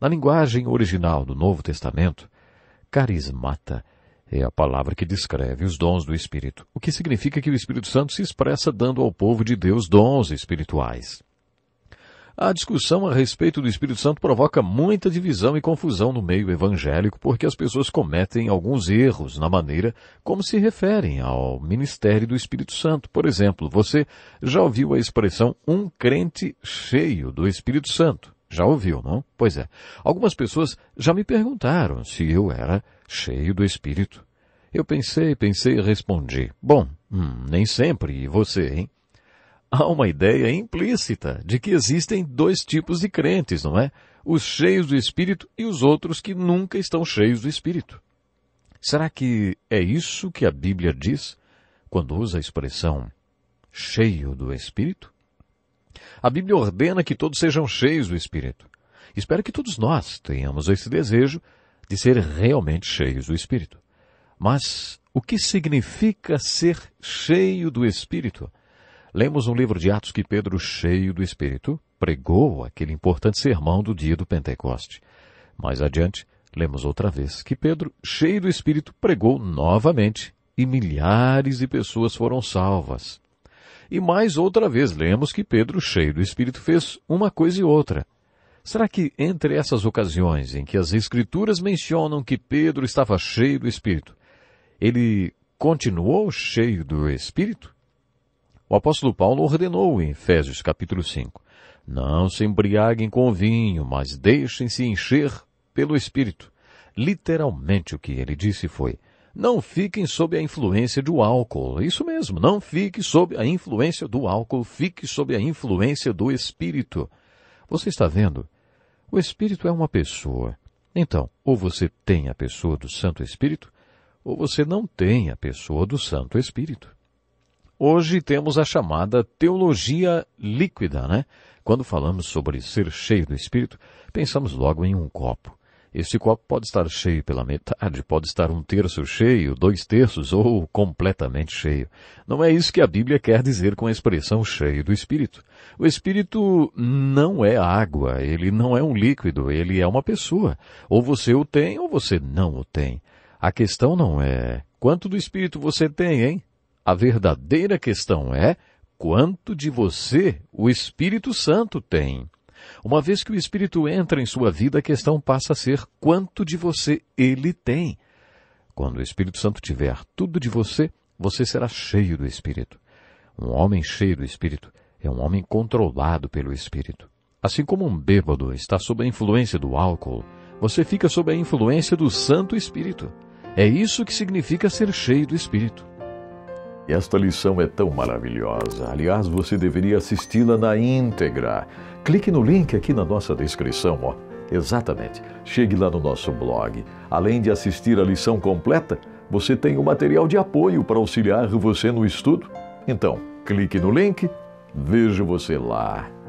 Na linguagem original do Novo Testamento, carismata é a palavra que descreve os dons do Espírito, o que significa que o Espírito Santo se expressa dando ao povo de Deus dons espirituais. A discussão a respeito do Espírito Santo provoca muita divisão e confusão no meio evangélico porque as pessoas cometem alguns erros na maneira como se referem ao ministério do Espírito Santo. Por exemplo, você já ouviu a expressão um crente cheio do Espírito Santo. Já ouviu, não? Pois é. Algumas pessoas já me perguntaram se eu era cheio do Espírito. Eu pensei, pensei e respondi. Bom, hum, nem sempre, e você, hein? Há uma ideia implícita de que existem dois tipos de crentes, não é? Os cheios do Espírito e os outros que nunca estão cheios do Espírito. Será que é isso que a Bíblia diz quando usa a expressão cheio do Espírito? A Bíblia ordena que todos sejam cheios do Espírito. Espero que todos nós tenhamos esse desejo de ser realmente cheios do Espírito. Mas o que significa ser cheio do Espírito? Lemos um livro de Atos que Pedro, cheio do Espírito, pregou aquele importante sermão do dia do Pentecoste. Mais adiante, lemos outra vez que Pedro, cheio do Espírito, pregou novamente e milhares de pessoas foram salvas. E mais outra vez lemos que Pedro, cheio do Espírito, fez uma coisa e outra. Será que entre essas ocasiões em que as Escrituras mencionam que Pedro estava cheio do Espírito, ele continuou cheio do Espírito? O apóstolo Paulo ordenou em Efésios capítulo 5, não se embriaguem com vinho, mas deixem-se encher pelo Espírito. Literalmente o que ele disse foi, não fiquem sob a influência do álcool. Isso mesmo, não fique sob a influência do álcool, fique sob a influência do espírito. Você está vendo? O espírito é uma pessoa. Então, ou você tem a pessoa do Santo Espírito, ou você não tem a pessoa do Santo Espírito. Hoje temos a chamada teologia líquida, né? Quando falamos sobre ser cheio do Espírito, pensamos logo em um copo. Este copo pode estar cheio pela metade, pode estar um terço cheio, dois terços ou completamente cheio. Não é isso que a Bíblia quer dizer com a expressão cheio do Espírito. O Espírito não é água, ele não é um líquido, ele é uma pessoa. Ou você o tem ou você não o tem. A questão não é quanto do Espírito você tem, hein? A verdadeira questão é quanto de você o Espírito Santo tem. Uma vez que o Espírito entra em sua vida, a questão passa a ser quanto de você ele tem. Quando o Espírito Santo tiver tudo de você, você será cheio do Espírito. Um homem cheio do Espírito é um homem controlado pelo Espírito. Assim como um bêbado está sob a influência do álcool, você fica sob a influência do Santo Espírito. É isso que significa ser cheio do Espírito. Esta lição é tão maravilhosa. Aliás, você deveria assisti-la na íntegra. Clique no link aqui na nossa descrição, ó. Exatamente. Chegue lá no nosso blog. Além de assistir a lição completa, você tem o um material de apoio para auxiliar você no estudo. Então, clique no link. Vejo você lá.